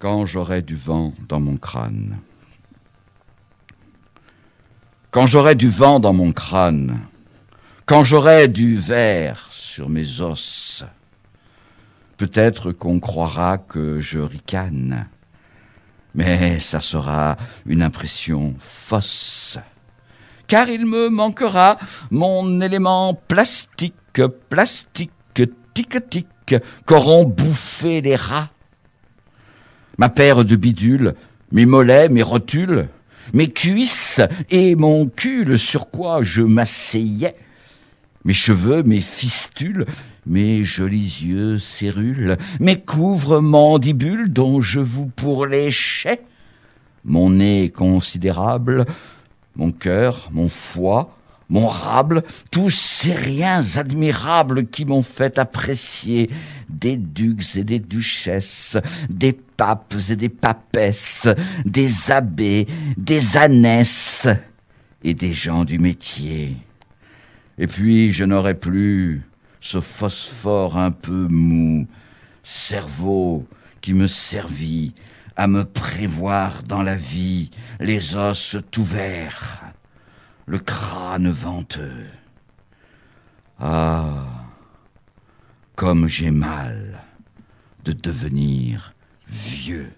quand j'aurai du vent dans mon crâne. Quand j'aurai du vent dans mon crâne, quand j'aurai du verre sur mes os, peut-être qu'on croira que je ricane, mais ça sera une impression fausse, car il me manquera mon élément plastique, plastique, tic-tic, qu'auront bouffé les rats ma paire de bidules, mes mollets, mes rotules, mes cuisses et mon cul sur quoi je m'asseyais, mes cheveux, mes fistules, mes jolis yeux cérules, mes couvres mandibules dont je vous pourléchais, mon nez considérable, mon cœur, mon foie, mon rable, tous ces riens admirables qui m'ont fait apprécier des ducs et des duchesses, des papes et des papesses, des abbés, des ânesses et des gens du métier. Et puis je n'aurai plus ce phosphore un peu mou, cerveau qui me servit à me prévoir dans la vie les os tout verts, le crâne venteux. comme j'ai mal de devenir vieux.